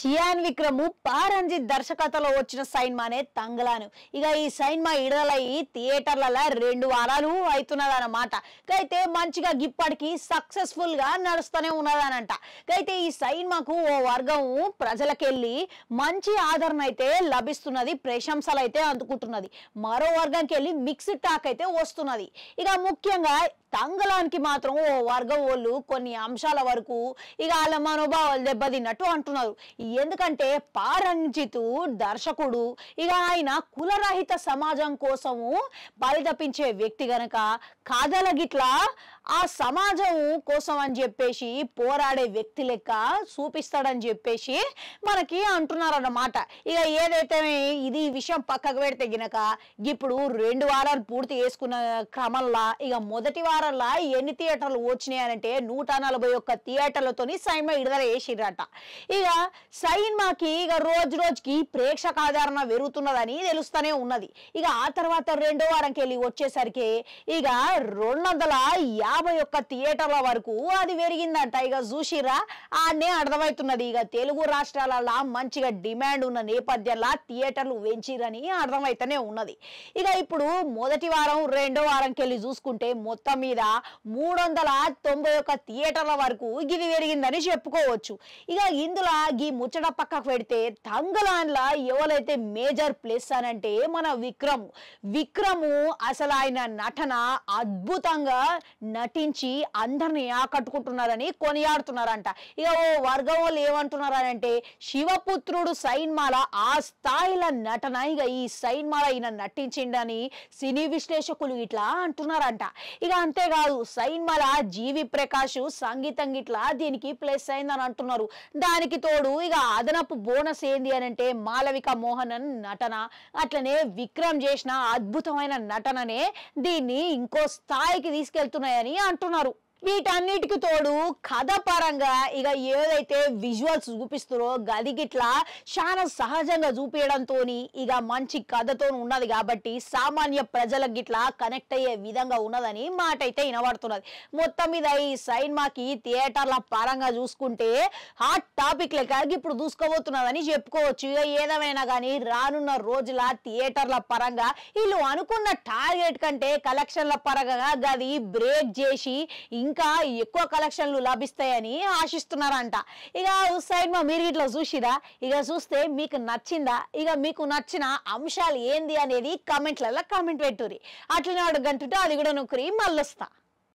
చియాన్ విక్రము పారంజిత్ దర్శకతలో వచ్చిన సైన్మానే తంగలాను ఇక ఈ సైన్మా ఇడలయ్యి థియేటర్లలో రెండు వారాలు అవుతున్నది అనమాట అయితే మంచిగా గిప్పటికి సక్సెస్ఫుల్గా నడుస్తూనే ఉన్నదనంట అయితే ఈ సైన్మాకు ఓ వర్గం ప్రజలకెళ్ళి మంచి ఆదరణ అయితే లభిస్తున్నది ప్రశంసలు అయితే అందుకుంటున్నది మరో వర్గంకి వెళ్ళి మిక్స్డ్ టాక్ అయితే వస్తున్నది ఇక ముఖ్యంగా తంగలానికి మాత్రం ఓ వర్గం వాళ్ళు కొన్ని అంశాల వరకు ఇక వాళ్ళ మనోభావాలు దెబ్బతిన్నట్టు అంటున్నారు ఎందుకంటే పారంజిత్ దర్శకుడు ఇక ఆయన కులరహిత సమాజం కోసము బలితపించే వ్యక్తి గనక కాదల గిట్లా ఆ సమాజం కోసం అని చెప్పేసి పోరాడే వ్యక్తి లెక్క చూపిస్తాడని చెప్పేసి మనకి అంటున్నారన్నమాట ఇక ఏదైతే ఇది విషయం పక్కకు పెడితే గినక ఇప్పుడు రెండు వారాలు పూర్తి చేసుకున్న క్రమంలో ఇక మొదటి వారం వారంలా ఎన్ని థియేటర్లు వచ్చినాయనంటే నూట నలభై ఒక్క థియేటర్లతోని సైన్మా విడుదల చేసిరట ఇక సైన్మాకి ఇక రోజు రోజుకి ప్రేక్షక ఆధారణ పెరుగుతున్నదని తెలుస్తూనే ఉన్నది ఇక ఆ తర్వాత రెండో వారంకి వెళ్ళి వచ్చేసరికి ఇక రెండు వందల యాభై ఒక్క థియేటర్ల వరకు అది పెరిగిందంట ఇక చూసిరా ఆనే అర్థమవుతున్నది ఇక తెలుగు రాష్ట్రాలలో మంచిగా డిమాండ్ ఉన్న నేపథ్యంలో థియేటర్లు వెంచిరని అర్థమైతేనే ఉన్నది ఇక ఇప్పుడు మొదటి వారం రెండో వారంకి వెళ్ళి చూసుకుంటే మొత్తం మీద మూడు వందల తొంభై ఒక్క థియేటర్ల వరకు గివి పెరిగిందని చెప్పుకోవచ్చు ఇక ఇందులో ఈ ముచ్చట పక్కకు పెడితే తంగలాన్లా ఎవరైతే మేజర్ ప్లేస్ అనంటే మన విక్రమ్ విక్రము అసలు ఆయన నటన అద్భుతంగా నటించి అందరిని ఆకట్టుకుంటున్నారని కొనియాడుతున్నారంట ఇక ఓ వర్గం వాళ్ళు ఏమంటున్నారనంటే శివపుత్రుడు సైన్మాల ఆ స్థాయిల నటన ఇక ఈ సైన్మాల ఈయన నటించిండని సినీ విశ్లేషకులు ఇట్లా అంటున్నారంట ఇక అంతే అంతేకాదు సైన్మల జీవి ప్రకాష్ సంగీతం గిట్లా దీనికి ప్లస్ అయిందని అంటున్నారు దానికి తోడు ఇక అదనపు బోనస్ ఏంది అని అంటే మాలవిక మోహనన్ నటన అట్లనే విక్రమ్ చేసిన అద్భుతమైన నటననే దీన్ని ఇంకో స్థాయికి తీసుకెళ్తున్నాయని అంటున్నారు వీటన్నిటికి తోడు కథ పరంగా ఇక ఏదైతే విజువల్స్ చూపిస్తారో గిట్లా చాలా సహజంగా చూపించడంతో ఇక మంచి కథతో ఉన్నది కాబట్టి సామాన్య ప్రజలకు గిట్లా కనెక్ట్ అయ్యే విధంగా ఉన్నదని మాట అయితే వినబడుతున్నది మొత్తం మీద ఈ సైన్మాకి థియేటర్ల పరంగా చూసుకుంటే హాట్ టాపిక్ లెక్క ఇప్పుడు చూసుకోబోతున్నదని చెప్పుకోవచ్చు ఇక ఏదేమైనా కానీ రానున్న రోజుల థియేటర్ల పరంగా వీళ్ళు అనుకున్న టార్గెట్ కంటే కలెక్షన్ల పరంగా గది బ్రేక్ చేసి ఇంకా ఇంకా ఎక్కువ కలెక్షన్లు లభిస్తాయని ఆశిస్తున్నారంట ఇక సైడ్ మా మీరు ఇట్లా చూసిరా ఇక చూస్తే మీకు నచ్చిందా ఇక మీకు నచ్చిన అంశాలు ఏంది అనేది కమెంట్లలో కామెంట్ పెట్టుర్రి అట్లనే అడగంటుంటే అది కూడా నొక్కరి మళ్ళొస్తా